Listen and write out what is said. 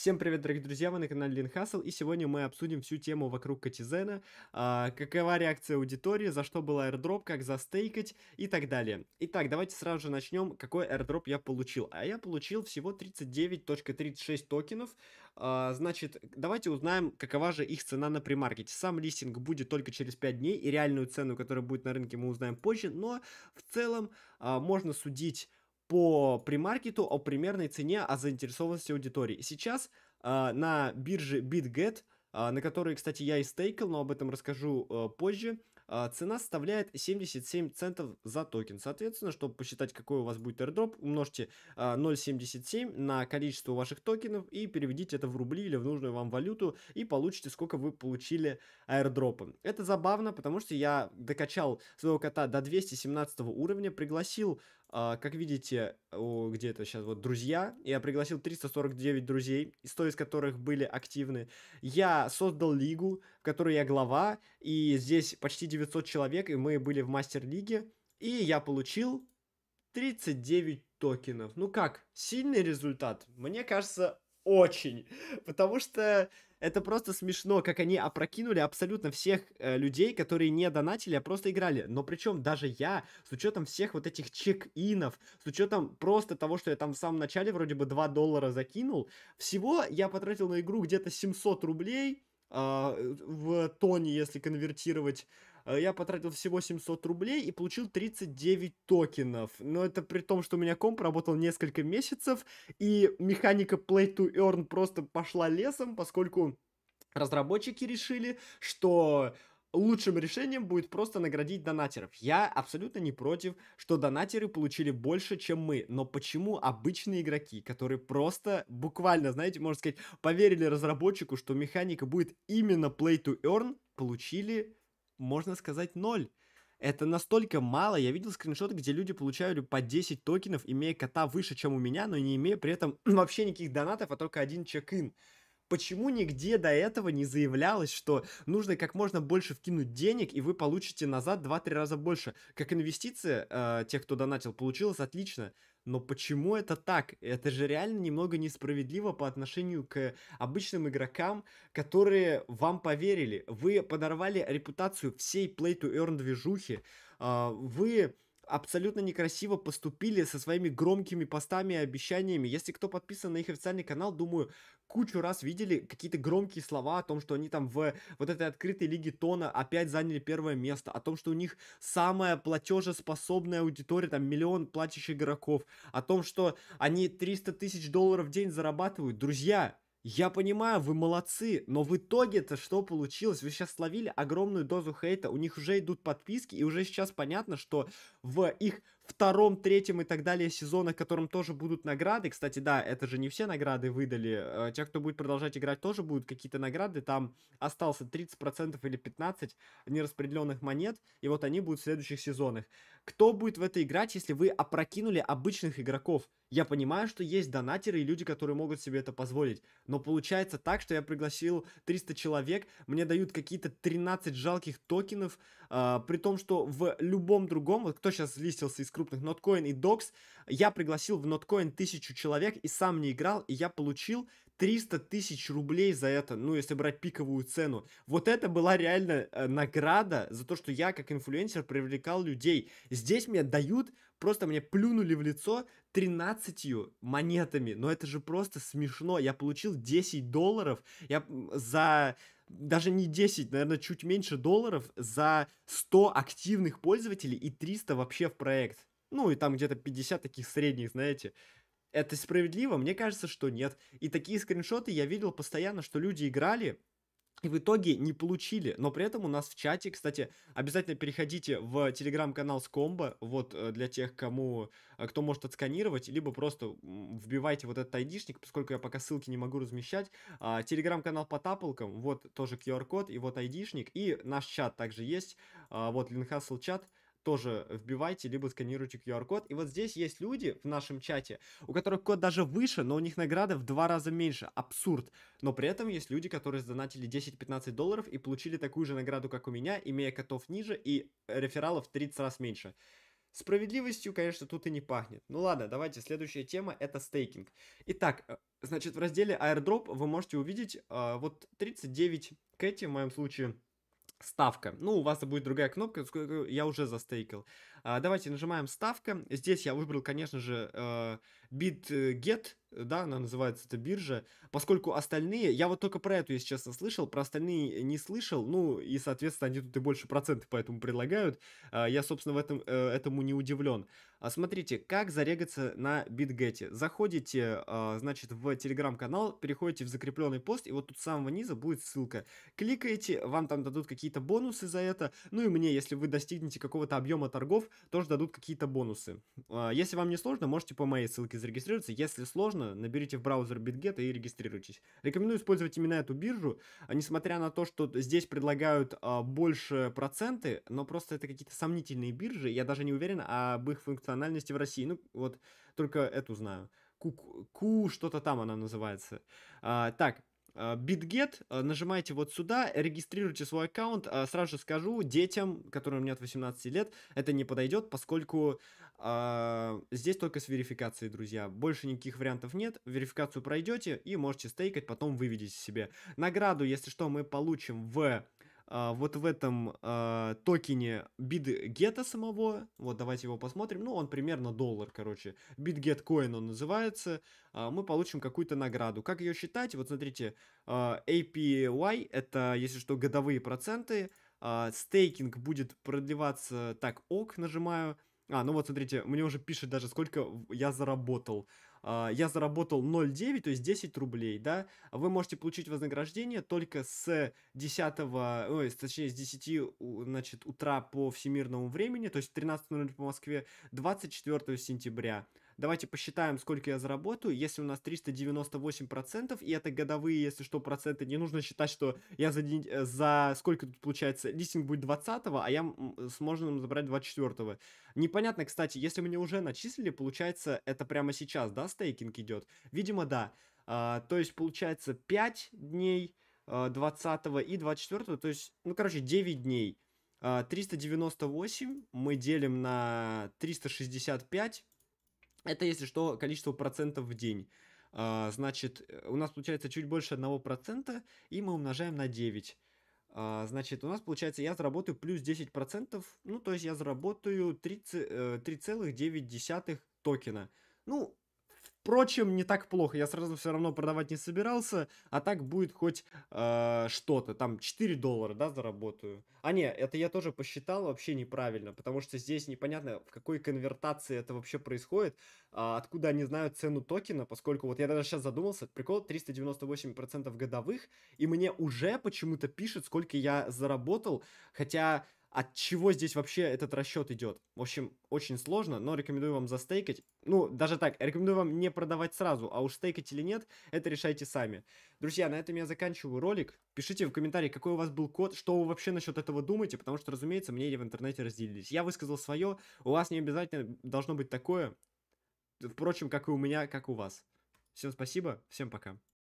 Всем привет, дорогие друзья, вы на канале Лин Хасл, и сегодня мы обсудим всю тему вокруг Катизена, а, какова реакция аудитории, за что был аирдроп, как застейкать и так далее. Итак, давайте сразу же начнем, какой аирдроп я получил. А я получил всего 39.36 токенов, а, значит, давайте узнаем, какова же их цена на премаркете. Сам листинг будет только через 5 дней, и реальную цену, которая будет на рынке, мы узнаем позже, но в целом а, можно судить по премаркету, о примерной цене, о заинтересованности аудитории. Сейчас э, на бирже BitGet, э, на которой, кстати, я и стейкал, но об этом расскажу э, позже, э, цена составляет 77 центов за токен. Соответственно, чтобы посчитать, какой у вас будет airdrop, умножьте э, 0.77 на количество ваших токенов и переведите это в рубли или в нужную вам валюту и получите, сколько вы получили airdropа. Это забавно, потому что я докачал своего кота до 217 уровня, пригласил а, как видите, где то сейчас, вот друзья, я пригласил 349 друзей, 100 из которых были активны. Я создал лигу, в которой я глава, и здесь почти 900 человек, и мы были в мастер-лиге. И я получил 39 токенов. Ну как, сильный результат? Мне кажется, очень. Потому что это просто смешно, как они опрокинули абсолютно всех э, людей, которые не донатили, а просто играли. Но причем даже я, с учетом всех вот этих чек-инов, с учетом просто того, что я там в самом начале вроде бы 2 доллара закинул, всего я потратил на игру где-то 700 рублей, а, в тоне, если конвертировать, э, я потратил всего 700 рублей и получил 39 токенов. Но это при том, что у меня комп работал несколько месяцев, и механика Play to Earn просто пошла лесом, поскольку разработчики решили, что лучшим решением будет просто наградить донатеров. Я абсолютно не против, что донатеры получили больше, чем мы. Но почему обычные игроки, которые просто буквально, знаете, можно сказать, поверили разработчику, что механика будет именно play to earn, получили, можно сказать, ноль. Это настолько мало. Я видел скриншоты, где люди получали по 10 токенов, имея кота выше, чем у меня, но не имея при этом вообще никаких донатов, а только один чек-ин. Почему нигде до этого не заявлялось, что нужно как можно больше вкинуть денег, и вы получите назад 2-3 раза больше? Как инвестиция э, тех, кто донатил, получилось отлично. Но почему это так? Это же реально немного несправедливо по отношению к обычным игрокам, которые вам поверили. Вы подорвали репутацию всей Play to Earn движухи. Э, вы абсолютно некрасиво поступили со своими громкими постами и обещаниями. Если кто подписан на их официальный канал, думаю, кучу раз видели какие-то громкие слова о том, что они там в вот этой открытой лиге Тона опять заняли первое место, о том, что у них самая платежеспособная аудитория, там миллион платящих игроков, о том, что они 300 тысяч долларов в день зарабатывают. Друзья, я понимаю, вы молодцы, но в итоге-то что получилось? Вы сейчас словили огромную дозу хейта, у них уже идут подписки, и уже сейчас понятно, что в их втором, третьем и так далее сезонах, которым тоже будут награды. Кстати, да, это же не все награды выдали. Э, те, кто будет продолжать играть, тоже будут какие-то награды. Там остался 30% или 15% нераспределенных монет, и вот они будут в следующих сезонах. Кто будет в это играть, если вы опрокинули обычных игроков? Я понимаю, что есть донатеры и люди, которые могут себе это позволить, но получается так, что я пригласил 300 человек, мне дают какие-то 13 жалких токенов, э, при том, что в любом другом, вот кто сейчас листился из крупных, Notcoin и Docs. Я пригласил в Notcoin тысячу человек и сам не играл, и я получил 300 тысяч рублей за это, ну, если брать пиковую цену. Вот это была реально э, награда за то, что я как инфлюенсер привлекал людей. Здесь мне дают, просто мне плюнули в лицо 13 монетами. Но это же просто смешно. Я получил 10 долларов я за даже не 10, наверное, чуть меньше долларов за 100 активных пользователей и 300 вообще в проект. Ну и там где-то 50 таких средних, знаете. Это справедливо? Мне кажется, что нет. И такие скриншоты я видел постоянно, что люди играли, и в итоге не получили, но при этом у нас в чате, кстати, обязательно переходите в телеграм-канал с комбо, вот э, для тех, кому, э, кто может отсканировать, либо просто вбивайте вот этот айдишник, поскольку я пока ссылки не могу размещать. А, телеграм-канал по тапалкам, вот тоже QR-код и вот айдишник, и наш чат также есть, а, вот линхасл чат, тоже вбивайте, либо сканируйте QR-код. И вот здесь есть люди в нашем чате, у которых код даже выше, но у них награда в два раза меньше. Абсурд. Но при этом есть люди, которые сдонатили 10-15 долларов и получили такую же награду, как у меня, имея котов ниже и рефералов в 30 раз меньше. Справедливостью, конечно, тут и не пахнет. Ну ладно, давайте, следующая тема это стейкинг. Итак, э, значит, в разделе airdrop вы можете увидеть э, вот 39 кэти в моем случае Ставка. Ну, у вас будет другая кнопка, э, я уже застейкал. А, давайте нажимаем ставка. Здесь я выбрал, конечно же, бит э, э, get да, она называется эта биржа. Поскольку остальные, я вот только про эту, если честно, слышал, про остальные не слышал, ну и, соответственно, они тут и больше проценты поэтому предлагают. А, я, собственно, в этом, э, этому не удивлен. А смотрите, как зарегаться на BitGet. Заходите, а, значит, в телеграм-канал, переходите в закрепленный пост, и вот тут с самого низа будет ссылка. Кликаете, вам там дадут какие-то бонусы за это, ну и мне, если вы достигнете какого-то объема торгов, тоже дадут какие-то бонусы. Если вам не сложно, можете по моей ссылке зарегистрироваться, если сложно, сложно, наберите в браузер BitGet и регистрируйтесь. Рекомендую использовать именно эту биржу, а, несмотря на то, что здесь предлагают а, больше проценты, но просто это какие-то сомнительные биржи, я даже не уверен об их функциональности в России. Ну, вот только эту знаю. Ку, ку что-то там она называется. А, так, а, BitGet, а, нажимаете вот сюда, регистрируйте свой аккаунт. А, сразу же скажу, детям, которым нет 18 лет, это не подойдет, поскольку э, здесь только с верификацией, друзья. Больше никаких вариантов нет. Верификацию пройдете и можете стейкать, потом выведите себе. Награду, если что, мы получим в а, вот в этом а, токене BitGet самого, вот давайте его посмотрим, ну он примерно доллар, короче, BitGet коин он называется, а, мы получим какую-то награду. Как ее считать? Вот смотрите, а, APY это, если что, годовые проценты, а, стейкинг будет продлеваться, так, ок, нажимаю, а, ну вот смотрите, мне уже пишет даже, сколько я заработал. А, я заработал 0,9, то есть 10 рублей, да, вы можете получить вознаграждение только с 10, ой, точнее, с 10, значит, утра по всемирному времени, то есть 13.00 по Москве, 24 сентября давайте посчитаем, сколько я заработаю. Если у нас 398%, и это годовые, если что, проценты, не нужно считать, что я за, день, э, за сколько тут получается, листинг будет 20 а я с забрать 24 -го. Непонятно, кстати, если мне уже начислили, получается, это прямо сейчас, да, стейкинг идет? Видимо, да. А, то есть, получается, 5 дней, 20 э, и 24, то есть, ну, короче, 9 дней. 398 а, мы делим на 365, это, если что, количество процентов в день. А, значит, э, у нас получается чуть больше 1%, и мы умножаем на 9. А, значит, у нас получается, я заработаю плюс 10%, ну, то есть я заработаю 3,9 э, токена. Ну, Впрочем, не так плохо. Я сразу все равно продавать не собирался. А так будет хоть э, что-то. Там 4 доллара, да, заработаю. А не, это я тоже посчитал вообще неправильно. Потому что здесь непонятно, в какой конвертации это вообще происходит. А, откуда они знают цену токена. Поскольку вот я даже сейчас задумался. Прикол, 398% годовых. И мне уже почему-то пишет, сколько я заработал. Хотя от чего здесь вообще этот расчет идет. В общем, очень сложно, но рекомендую вам застейкать. Ну, даже так, рекомендую вам не продавать сразу, а уж стейкать или нет, это решайте сами. Друзья, на этом я заканчиваю ролик. Пишите в комментарии, какой у вас был код, что вы вообще насчет этого думаете, потому что, разумеется, мнения в интернете разделились. Я высказал свое, у вас не обязательно должно быть такое, впрочем, как и у меня, как и у вас. Всем спасибо, всем пока.